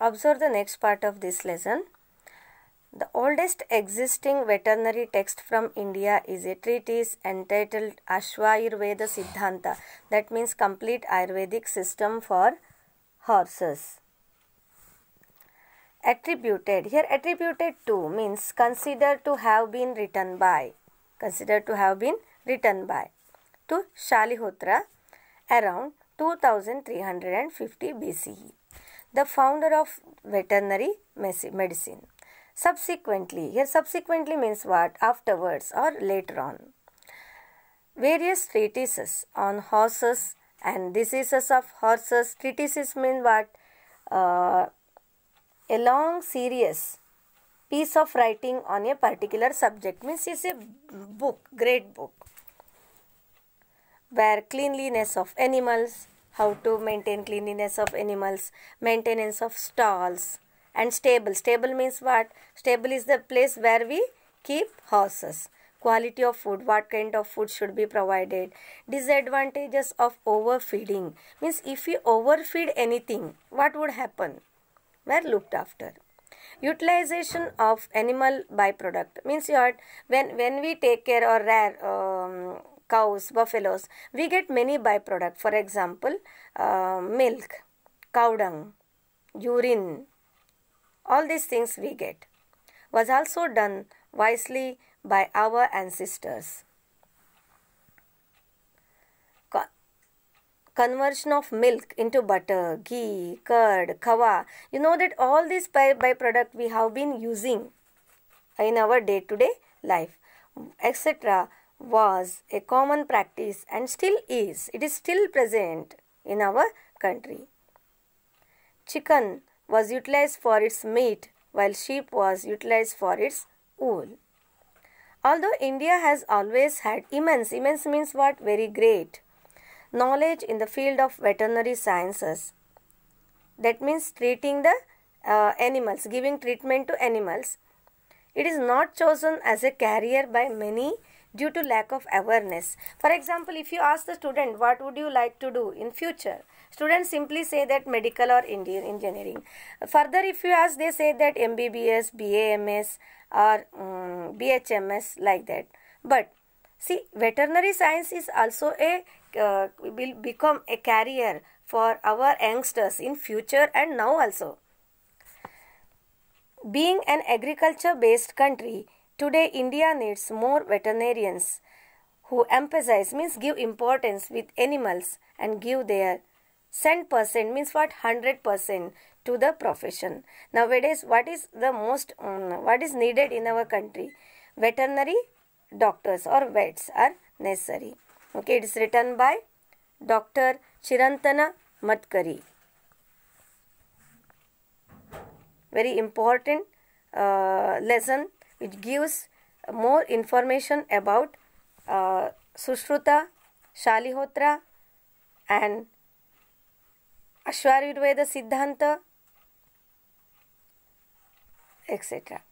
Observe the next part of this lesson. The oldest existing veterinary text from India is a treatise entitled Ashwayurveda Siddhanta, that means complete Ayurvedic system for horses. Attributed. Here, attributed to means considered to have been written by. Considered to have been written by. To Shalihotra around 2350 BCE the founder of veterinary medicine. Subsequently, here subsequently means what? Afterwards or later on. Various treatises on horses and diseases of horses. Treatises mean what? Uh, a long series piece of writing on a particular subject means it's a book, great book where cleanliness of animals, how to maintain cleanliness of animals maintenance of stalls and stable stable means what stable is the place where we keep horses quality of food what kind of food should be provided disadvantages of overfeeding means if we overfeed anything what would happen were looked after utilization of animal byproduct means what when when we take care or rare um, cows, buffaloes, we get many byproduct. For example, uh, milk, cow dung, urine, all these things we get was also done wisely by our ancestors. conversion of milk into butter, ghee, curd, kava. You know that all these by byproduct we have been using in our day to -day life, etc was a common practice and still is. It is still present in our country. Chicken was utilized for its meat while sheep was utilized for its wool. Although India has always had immense, immense means what? Very great knowledge in the field of veterinary sciences. That means treating the uh, animals, giving treatment to animals. It is not chosen as a carrier by many due to lack of awareness. For example, if you ask the student, what would you like to do in future? Students simply say that medical or engineering. Further, if you ask, they say that MBBS, BAMS or um, mm, BHMS like that. But see, veterinary science is also a uh, will become a career for our youngsters in future and now also. Being an agriculture based country, Today, India needs more veterinarians who emphasize means give importance with animals and give their cent percent means what hundred percent to the profession. Nowadays, what is the most um, what is needed in our country? Veterinary doctors or vets are necessary. Okay, it is written by Dr. Chirantana Matkari. Very important uh, lesson it gives more information about uh, Sushruta, Shalihotra and Ashwarveda Siddhanta etc.